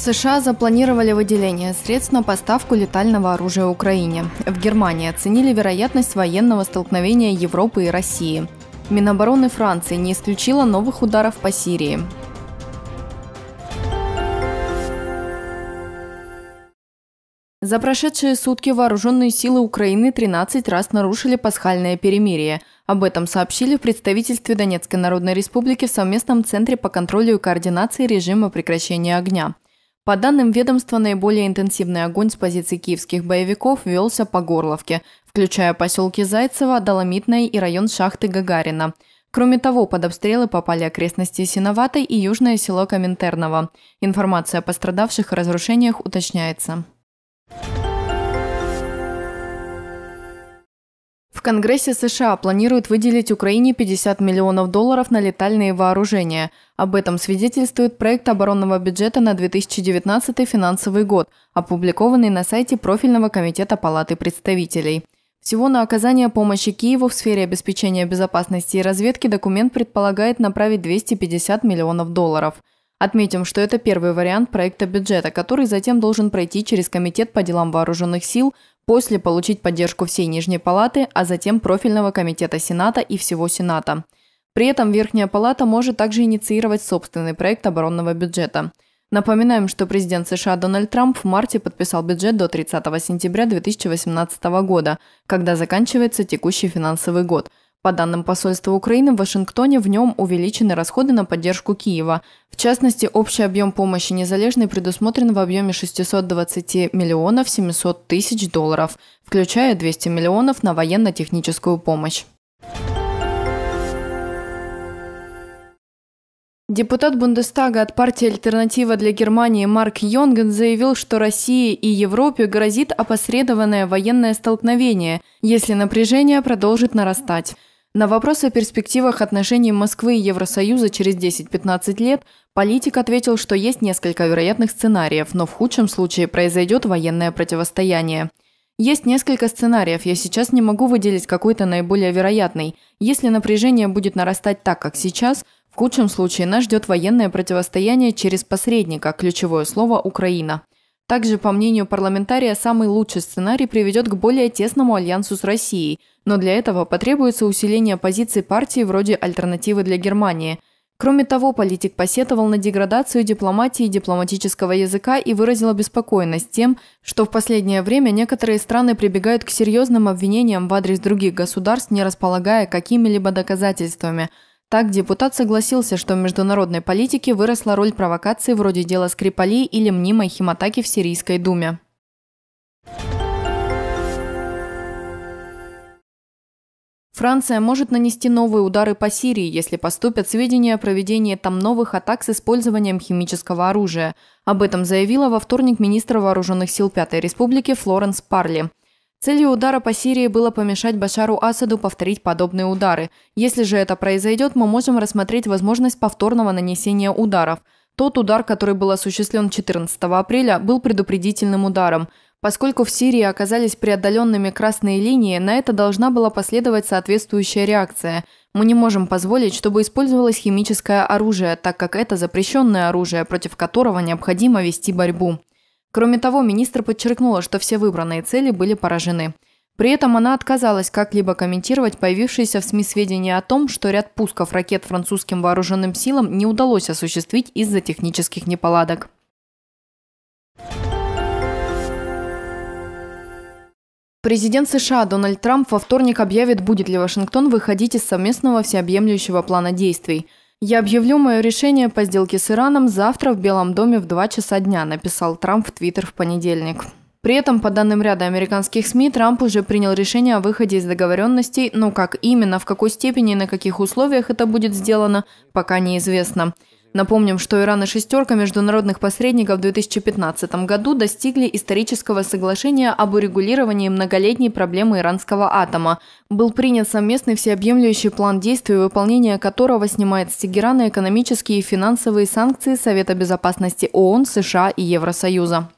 США запланировали выделение средств на поставку летального оружия Украине. В Германии оценили вероятность военного столкновения Европы и России. Минобороны Франции не исключила новых ударов по Сирии. За прошедшие сутки вооруженные силы Украины 13 раз нарушили пасхальное перемирие. Об этом сообщили в представительстве Донецкой Народной Республики в совместном Центре по контролю и координации режима прекращения огня. По данным ведомства, наиболее интенсивный огонь с позиций киевских боевиков велся по Горловке, включая поселки Зайцево, Доломитное и район шахты Гагарина. Кроме того, под обстрелы попали окрестности Синоватой и южное село Коминтерново. Информация о пострадавших и разрушениях уточняется. В Конгрессе США планируют выделить Украине 50 миллионов долларов на летальные вооружения. Об этом свидетельствует проект оборонного бюджета на 2019 финансовый год, опубликованный на сайте профильного комитета Палаты представителей. Всего на оказание помощи Киеву в сфере обеспечения безопасности и разведки документ предполагает направить 250 миллионов долларов – Отметим, что это первый вариант проекта бюджета, который затем должен пройти через Комитет по делам вооруженных сил, после получить поддержку всей Нижней Палаты, а затем профильного комитета Сената и всего Сената. При этом Верхняя Палата может также инициировать собственный проект оборонного бюджета. Напоминаем, что президент США Дональд Трамп в марте подписал бюджет до 30 сентября 2018 года, когда заканчивается текущий финансовый год – по данным посольства Украины в Вашингтоне, в нем увеличены расходы на поддержку Киева. В частности, общий объем помощи незалежной предусмотрен в объеме 620 миллионов 700 тысяч долларов, включая 200 миллионов на военно-техническую помощь. Депутат Бундестага от партии «Альтернатива для Германии» Марк Йонген заявил, что России и Европе грозит опосредованное военное столкновение, если напряжение продолжит нарастать. На вопрос о перспективах отношений Москвы и Евросоюза через 10-15 лет политик ответил, что есть несколько вероятных сценариев, но в худшем случае произойдет военное противостояние. Есть несколько сценариев, я сейчас не могу выделить какой-то наиболее вероятный. Если напряжение будет нарастать так, как сейчас – в худшем случае нас ждет военное противостояние через посредника, ключевое слово «Украина». Также, по мнению парламентария, самый лучший сценарий приведет к более тесному альянсу с Россией, но для этого потребуется усиление позиций партии вроде «Альтернативы для Германии». Кроме того, политик посетовал на деградацию дипломатии и дипломатического языка и выразил обеспокоенность тем, что в последнее время некоторые страны прибегают к серьезным обвинениям в адрес других государств, не располагая какими-либо доказательствами – так депутат согласился, что в международной политике выросла роль провокации вроде дела Скрипалей или мнимой химатаки в Сирийской думе. Франция может нанести новые удары по Сирии, если поступят сведения о проведении там новых атак с использованием химического оружия. Об этом заявила во вторник министр вооруженных сил Пятой республики Флоренс Парли. Целью удара по Сирии было помешать Башару Асаду повторить подобные удары. Если же это произойдет, мы можем рассмотреть возможность повторного нанесения ударов. Тот удар, который был осуществлен 14 апреля, был предупредительным ударом. Поскольку в Сирии оказались преодоленными красные линии, на это должна была последовать соответствующая реакция. Мы не можем позволить, чтобы использовалось химическое оружие, так как это запрещенное оружие, против которого необходимо вести борьбу. Кроме того, министр подчеркнула, что все выбранные цели были поражены. При этом она отказалась как-либо комментировать появившиеся в СМИ сведения о том, что ряд пусков ракет французским вооруженным силам не удалось осуществить из-за технических неполадок. Президент США Дональд Трамп во вторник объявит, будет ли Вашингтон выходить из совместного всеобъемлющего плана действий – «Я объявлю мое решение по сделке с Ираном завтра в Белом доме в 2 часа дня», написал Трамп в Твиттер в понедельник. При этом, по данным ряда американских СМИ, Трамп уже принял решение о выходе из договоренностей, но как именно, в какой степени и на каких условиях это будет сделано, пока неизвестно. Напомним, что Иран и шестерка международных посредников в 2015 году достигли исторического соглашения об урегулировании многолетней проблемы иранского атома. Был принят совместный всеобъемлющий план действий, выполнение которого снимает с Тегерана экономические и финансовые санкции Совета безопасности ООН, США и Евросоюза.